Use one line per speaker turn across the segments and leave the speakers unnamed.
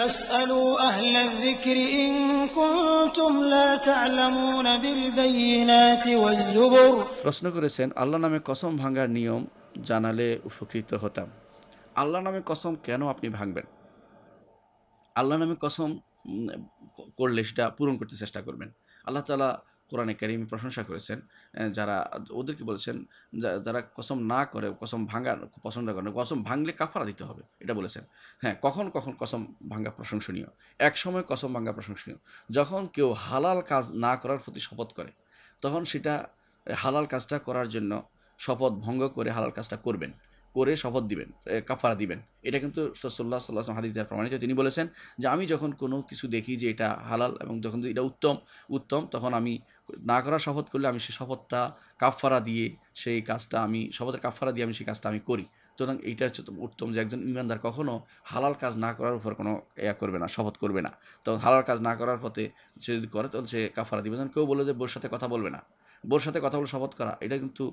প্রশ্ন করেছেন আল্লাহ নামে কসম ভাঙার নিয়ম জানালে উপকৃত হতাম আল্লাহ নামে কসম কেন আপনি ভাঙবেন আল্লাহ নামে কসম করলে সেটা পূরণ করতে চেষ্টা করবেন আল্লাহ তালা কোরআনে কারিমি প্রশংসা করেছেন যারা ওদেরকে বলেছেন যারা কসম না করে কসম ভাঙার পছন্দ করে না কসম ভাঙলে কাফারা দিতে হবে এটা বলেছেন হ্যাঁ কখন কখন কসম ভাঙ্গা প্রশংসনীয় এক সময় কসম ভাঙ্গা প্রশংসনীয় যখন কেউ হালাল কাজ না করার প্রতি শপথ করে তখন সেটা হালাল কাজটা করার জন্য শপথ ভঙ্গ করে হালাল কাজটা করবেন করে শপথ দিবেন কাফারা দিবেন এটা কিন্তু সসল্লাহ সাল্লাহ হাদিস দেওয়ার প্রমাণিত তিনি বলেছেন যে আমি যখন কোনো কিছু দেখি যে এটা হালাল এবং যখন এটা উত্তম উত্তম তখন আমি না করার শপথ করলে আমি সেই শপথটা কাফারা দিয়ে সেই কাজটা আমি শপথের কাফারা দিয়ে আমি সেই কাজটা আমি করি সুতরাং এইটা হচ্ছে উত্তম যে একজন ইমানদার কখনও হালাল কাজ না করার উপর কোনো ইয়া করবে না শপথ করবে না তখন হালাল কাজ না করার পথে সে যদি করে তখন সে কাফারা দিবে কেউ বলে যে বোর সাথে কথা বলবে না বোর সাথে কথা বলে শপথ করা এটা কিন্তু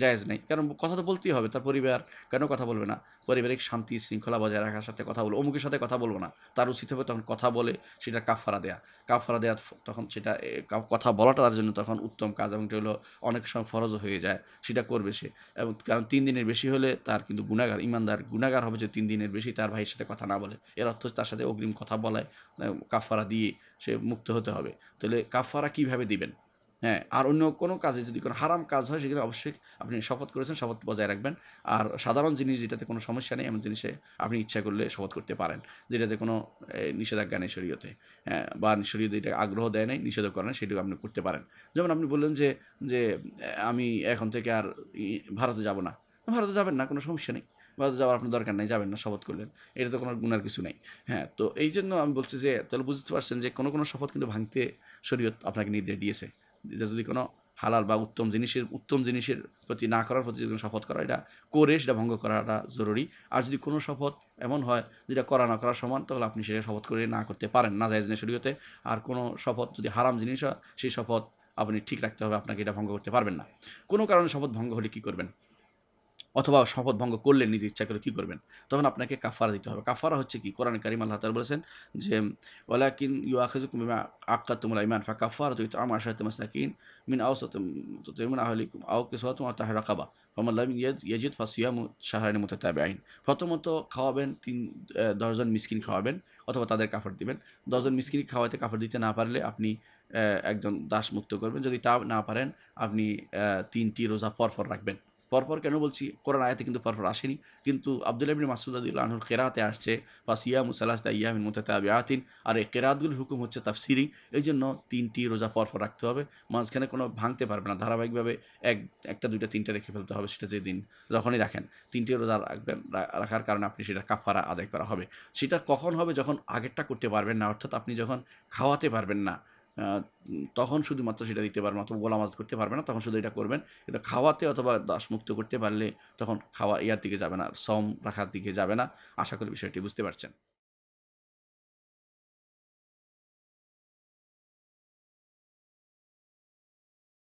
জায়েজ নেই কারণ কথা তো বলতেই হবে তার পরিবার কেন কথা বলবে না পারিবারিক শান্তি শৃঙ্খলা বজায় রাখার সাথে কথা বলবো অমুকের সাথে কথা বলবো না তার উচিত হবে তখন কথা বলে সেটা কাফারা দেয়া কাফারা দেয়া তখন সেটা কথা বলাটা তার জন্য তখন উত্তম কাজ এবং এটা হলো অনেক সময় ফরজও হয়ে যায় সেটা করবে সে এবং কারণ তিন দিনের বেশি হলে তার কিন্তু গুণাগার ইমানদার গুণাগার হবে যে তিন দিনের বেশি তার ভাইয়ের সাথে কথা না বলে এর অর্থ তার সাথে অগ্রিম কথা বলায় কাফারা দিয়ে সে মুক্ত হতে হবে তাহলে কাফারা কিভাবে দিবেন হ্যাঁ আর অন্য কোনো কাজে যদি কোনো হারাম কাজ হয় সেখানে অবশ্যই আপনি শপথ করেছেন শপথ বজায় রাখবেন আর সাধারণ জিনিস যেটাতে কোনো সমস্যা নেই এমন জিনিসে আপনি ইচ্ছা করলে শপথ করতে পারেন যেটাতে কোনো নিষেধাজ্ঞা নেই শরীয়তে হ্যাঁ বা শরীয়তে এটা আগ্রহ দেয় নাই নিষেধ করে না সেটুকু আপনি করতে পারেন যেমন আপনি বললেন যে যে আমি এখন থেকে আর ভারতে যাব না ভারতে যাবেন না কোনো সমস্যা নেই বা যাওয়ার আপনার দরকার নেই যাবেন না শপথ করলেন এটা তো কোনো গুণার কিছু নেই হ্যাঁ তো এই জন্য আমি বলছি যে তাহলে বুঝতে পারছেন যে কোনো কোনো শপথ কিন্তু ভাঙতে শরীয়ত আপনাকে নির্দেশ দিয়েছে এটা যদি কোনো হালাল বা উত্তম জিনিসের উত্তম জিনিসের প্রতি না করার প্রতি যদি শপথ করা এটা করে সেটা ভঙ্গ করাটা জরুরি আর যদি কোনো শপথ এমন হয় যেটা করা না করা সমান তাহলে আপনি সেটা শপথ করে না করতে পারেন না যায় জিনিস শরীয়তে আর কোনো শপথ যদি হারাম জিনিস হয় সেই শপথ আপনি ঠিক রাখতে হবে আপনাকে এটা ভঙ্গ করতে পারবেন না কোনো কারণে শপথ ভঙ্গ হলে কী করবেন অথবা শপথ ভঙ্গ করলেন নিজের ইচ্ছা করে কী করবেন তখন আপনাকে কাফারা দিতে হবে কাফারা হচ্ছে কি কোরআন কারিম আল্লাহ তালা বলেছেন যে কিন ইউ আখেজু কুমিমা আক্কা তুমুল ইমান ফা কাফার তুই তো আমার সাথে মাসাকিন মিন আও সতমিন আহলি আও কে তোমার তাহার রাখাবা ফমাল্লাম ইয়েদ ফা ফাসিয়াম শাহরানি মতো তাবে আইন প্রথমত খাওয়াবেন তিন দশজন মিসকিন খাওয়াবেন অথবা তাদের কাপড় দিবেন দশজন মিসকিন খাওয়াতে কাপড় দিতে না পারলে আপনি একজন দাসমুক্ত করবেন যদি তা না পারেন আপনি তিনটি রোজা পরপর রাখবেন পরপর কেন বলছি কোরআন আয়াতে কিন্তু পরপর আসেনি কিন্তু আব্দুল আবিন মাসুদ আদি আনহুল কেরাতে আসছে বা সিয়া মুসাল্লাস্তা ইয়ামিন মোতাতাবি আতিন আর এই কেরাতগুলির হুকুম হচ্ছে তাফসিরি এই জন্য তিনটি রোজা পরপর রাখতে হবে মাঝখানে কোনো ভাঙতে পারবে না ধারাবাহিকভাবে এক একটা দুইটা তিনটা রেখে ফেলতে হবে সেটা যে দিন যখনই রাখেন তিনটি রোজা রাখবেন রাখার কারণে আপনি সেটা কাফারা আদায় করা হবে সেটা কখন হবে যখন আগেরটা করতে পারবেন না অর্থাৎ আপনি যখন খাওয়াতে পারবেন না তখন শুধুমাত্র সেটা দিতে পারবেন অথবা গোলামাজ করতে পারবে না তখন শুধু এটা করবেন কিন্তু খাওয়াতে অথবা দাসমুক্ত করতে পারলে তখন খাওয়া ইয়ার দিকে যাবে না সম রাখার দিকে যাবে না আশা করি বিষয়টি বুঝতে পারছেন